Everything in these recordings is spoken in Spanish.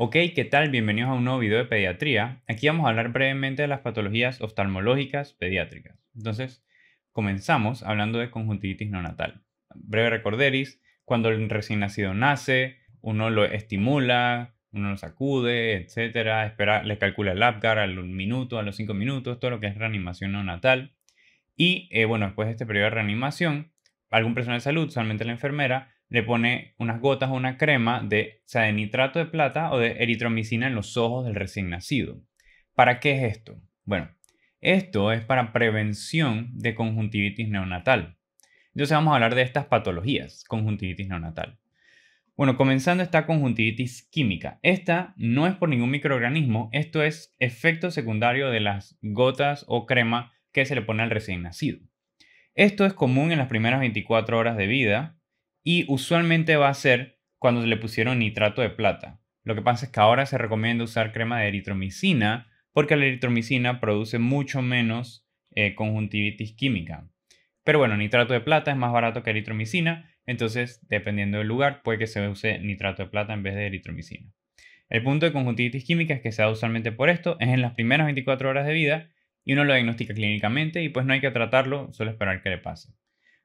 Ok, ¿qué tal? Bienvenidos a un nuevo video de pediatría. Aquí vamos a hablar brevemente de las patologías oftalmológicas pediátricas. Entonces, comenzamos hablando de conjuntivitis neonatal. Breve recorderis, cuando el recién nacido nace, uno lo estimula, uno lo sacude, etcétera, espera, le calcula el Apgar a los minutos, a los cinco minutos, todo lo que es reanimación neonatal. Y eh, bueno, después de este periodo de reanimación, algún personal de salud, solamente la enfermera, le pone unas gotas o una crema de, de nitrato de plata o de eritromicina en los ojos del recién nacido. ¿Para qué es esto? Bueno, esto es para prevención de conjuntivitis neonatal. Entonces vamos a hablar de estas patologías, conjuntivitis neonatal. Bueno, comenzando esta conjuntivitis química. Esta no es por ningún microorganismo, esto es efecto secundario de las gotas o crema que se le pone al recién nacido. Esto es común en las primeras 24 horas de vida, y usualmente va a ser cuando se le pusieron nitrato de plata. Lo que pasa es que ahora se recomienda usar crema de eritromicina porque la eritromicina produce mucho menos eh, conjuntivitis química. Pero bueno, nitrato de plata es más barato que eritromicina, entonces dependiendo del lugar puede que se use nitrato de plata en vez de eritromicina. El punto de conjuntivitis química es que se da usualmente por esto, es en las primeras 24 horas de vida y uno lo diagnostica clínicamente y pues no hay que tratarlo, solo esperar que le pase.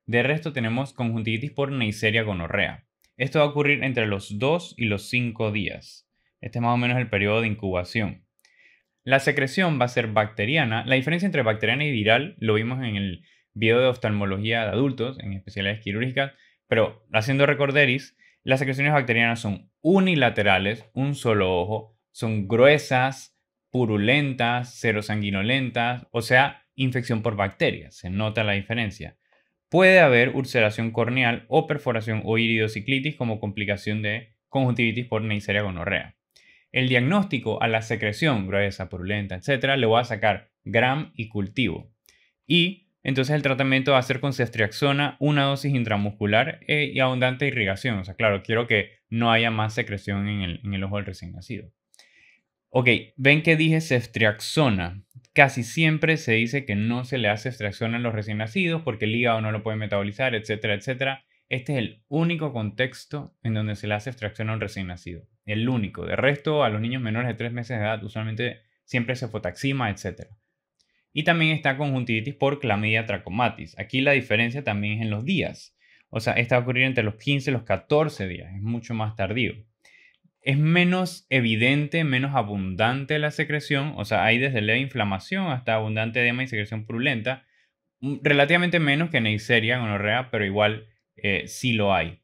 De resto tenemos conjuntivitis por Neisseria gonorrea. Esto va a ocurrir entre los 2 y los 5 días. Este es más o menos el periodo de incubación. La secreción va a ser bacteriana. La diferencia entre bacteriana y viral lo vimos en el video de oftalmología de adultos, en especialidades quirúrgicas, pero haciendo recorderis, las secreciones bacterianas son unilaterales, un solo ojo, son gruesas, purulentas, serosanguinolentas, o sea, infección por bacterias, se nota la diferencia. Puede haber ulceración corneal o perforación o iridociclitis como complicación de conjuntivitis por Neisseria gonorrea. El diagnóstico a la secreción gruesa, purulenta, etcétera, le voy a sacar gram y cultivo. Y entonces el tratamiento va a ser con ceftriaxona, una dosis intramuscular eh, y abundante irrigación. O sea, claro, quiero que no haya más secreción en el, ojo del recién nacido. Ok, ven que dije ceftriaxona. Casi siempre se dice que no se le hace extracción a los recién nacidos porque el hígado no lo puede metabolizar, etcétera, etcétera. Este es el único contexto en donde se le hace extracción a un recién nacido. El único. De resto, a los niños menores de 3 meses de edad usualmente siempre se fotaxima, etcétera. Y también está conjuntivitis por clamidia trachomatis. Aquí la diferencia también es en los días. O sea, esta va a ocurrir entre los 15 y los 14 días. Es mucho más tardío es menos evidente, menos abundante la secreción, o sea, hay desde leve inflamación hasta abundante edema y secreción purulenta, mm, relativamente menos que Neisseria gonorrea, pero igual eh, sí lo hay.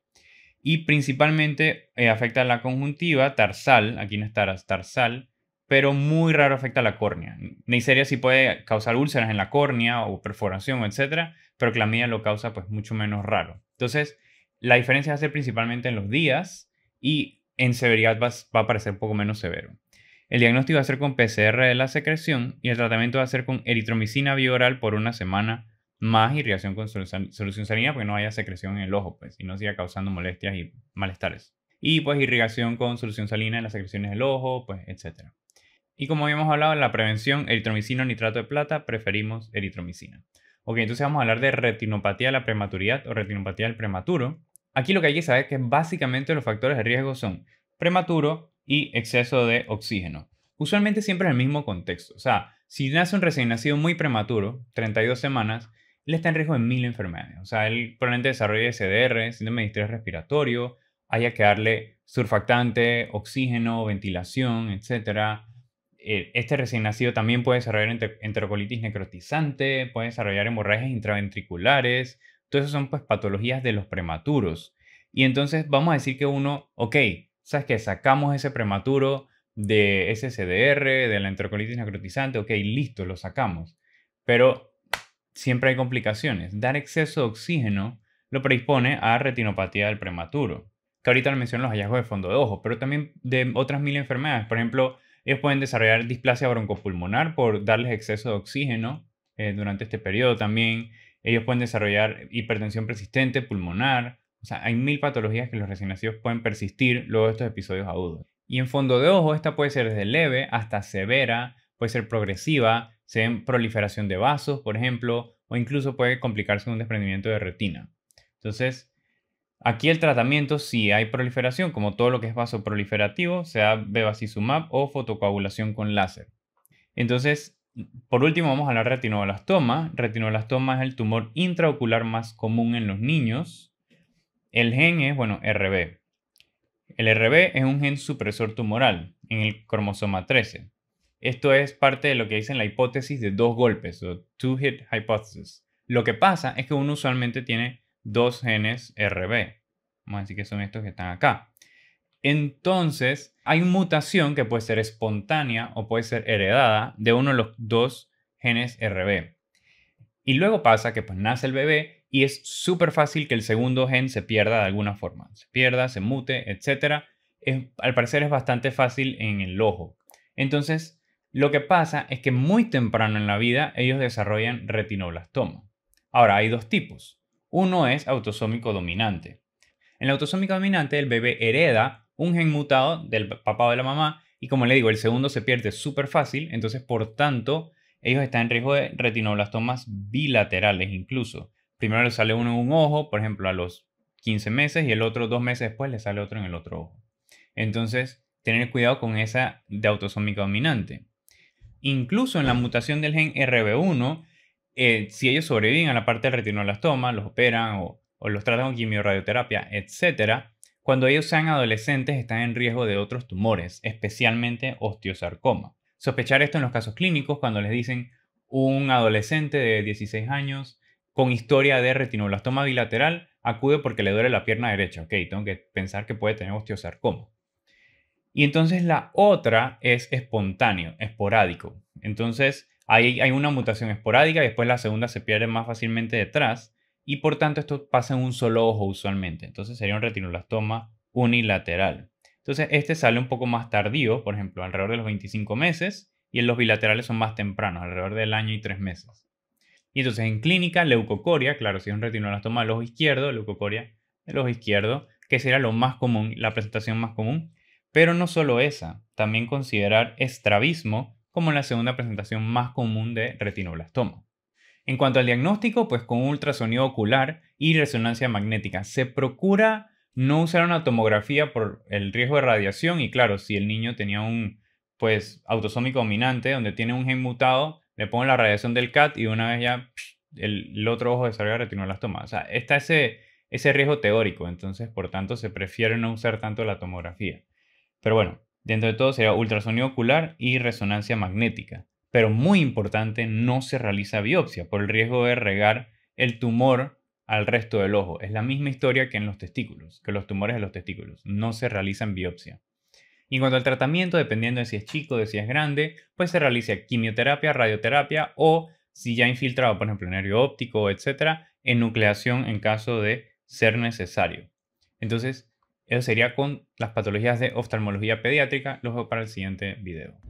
Y principalmente eh, afecta la conjuntiva tarsal, aquí no está tarsal, pero muy raro afecta la córnea. Neisseria sí puede causar úlceras en la córnea o perforación, etcétera, pero clamidia lo causa pues mucho menos raro. Entonces, la diferencia va a principalmente en los días y en severidad va, a parecer un poco menos severo. El diagnóstico va a ser con PCR de la secreción y el tratamiento va a ser con eritromicina bioral por una semana más irrigación con solución salina porque no haya secreción en el ojo, pues, y no siga causando molestias y malestares. Y pues irrigación con solución salina en las secreciones del ojo, pues, etc. Y como habíamos hablado en la prevención, eritromicina o nitrato de plata, preferimos eritromicina. Ok, entonces vamos a hablar de retinopatía de la prematuridad o retinopatía del prematuro, Aquí lo que hay que saber es que básicamente los factores de riesgo son prematuro y exceso de oxígeno. Usualmente siempre en el mismo contexto. O sea, si nace un recién nacido muy prematuro, 32 semanas, él está en riesgo de mil enfermedades. O sea, él probablemente desarrolle SDR, e síndrome de estrés respiratorio, haya que darle surfactante, oxígeno, ventilación, etc. Eh, este recién nacido también puede desarrollar enterocolitis necrotizante, puede desarrollar hemorragias intraventriculares, entonces son pues patologías de los prematuros. Y entonces vamos a decir que uno, ok, sabes que sacamos ese prematuro de SCDR, de la enterocolitis necrotizante, ok, listo, lo sacamos. Pero siempre hay complicaciones. Dar exceso de oxígeno lo predispone a retinopatía del prematuro. Que ahorita menciono los hallazgos de fondo de ojo, pero también de otras mil enfermedades. Por ejemplo, ellos pueden desarrollar displasia broncopulmonar por darles exceso de oxígeno eh, durante este periodo también. Ellos pueden desarrollar hipertensión persistente, pulmonar. O sea, hay mil patologías que los recién nacidos pueden persistir luego de estos episodios agudos. Y en fondo de ojo, esta puede ser desde leve hasta severa, puede ser progresiva, se ven proliferación de vasos, por ejemplo, o incluso puede complicarse un desprendimiento de retina. Entonces, aquí el tratamiento, si hay proliferación, como todo lo que es vaso proliferativo, sea bevacizumab o fotocoagulación con láser. Entonces, por último, vamos a hablar de retinoblastoma. Retinoblastoma es el tumor intraocular más común en los niños. El gen es, bueno, RB. El RB es un gen supresor tumoral en el cromosoma 13. Esto es parte de lo que dicen la hipótesis de dos golpes, o two-hit hypothesis. Lo que pasa es que uno usualmente tiene dos genes RB. Vamos a decir que son estos que están acá. Entonces, hay mutación que puede ser espontánea o puede ser heredada de uno de los dos genes RB. Y luego pasa que pues, nace el bebé y es súper fácil que el segundo gen se pierda de alguna forma. Se pierda, se mute, etc. al parecer es bastante fácil en el ojo. Entonces, lo que pasa es que muy temprano en la vida ellos desarrollan retinoblastoma. Ahora, hay dos tipos. Uno es autosómico dominante. En la autosómico dominante el bebé hereda un gen mutado del papá o de la mamá, y como le digo, el segundo se pierde súper fácil, entonces por tanto, ellos están en riesgo de retinoblastomas bilaterales incluso. Primero les sale uno en un ojo, por ejemplo, a los 15 meses, y el otro dos meses después le sale otro en el otro ojo. Entonces, tener cuidado con esa de autosómica dominante. Incluso en la mutación del gen RB1, eh, si ellos sobreviven a la parte del retinoblastoma, los operan o, los tratan con quimiorradioterapia, etc., cuando ellos sean adolescentes están en riesgo de otros tumores, especialmente osteosarcoma. Sospechar esto en los casos clínicos cuando les dicen un adolescente de 16 años con historia de retinoblastoma bilateral acude porque le duele la pierna derecha. Ok, tengo que pensar que puede tener osteosarcoma. Y entonces la otra es espontáneo, esporádico. Entonces hay una mutación esporádica y después la segunda se pierde más fácilmente detrás y por tanto esto pasa en un solo ojo usualmente. Entonces sería un retinoblastoma unilateral. Entonces este sale un poco más tardío, por ejemplo, alrededor de los 25 meses y en los bilaterales son más tempranos, alrededor del año y tres meses. Y entonces en clínica, leucocoria, claro, si es un retinoblastoma del ojo izquierdo, leucocoria del ojo izquierdo, que sería lo más común, la presentación más común, pero no solo esa, también considerar estrabismo como la segunda presentación más común de retinoblastoma. En cuanto al diagnóstico, pues con ultrasonido ocular y resonancia magnética. Se procura no usar una tomografía por el riesgo de radiación y claro, si el niño tenía un pues autosómico dominante donde tiene un gen mutado, le ponen la radiación del CAT y una vez ya el, otro ojo desarrolla retinoblastoma. O sea, está ese, ese riesgo teórico, entonces por tanto se prefiere no usar tanto la tomografía. Pero bueno, dentro de todo sería ultrasonido ocular y resonancia magnética pero muy importante, no se realiza biopsia por el riesgo de regar el tumor al resto del ojo. Es la misma historia que en los testículos, que los tumores de los testículos. No se realizan biopsia. Y en cuanto al tratamiento, dependiendo de si es chico, de si es grande, pues se realiza quimioterapia, radioterapia o, si ya infiltrado, por ejemplo, nervio óptico, etc., nucleación en caso de ser necesario. Entonces, eso sería con las patologías de oftalmología pediátrica. Los veo para el siguiente video.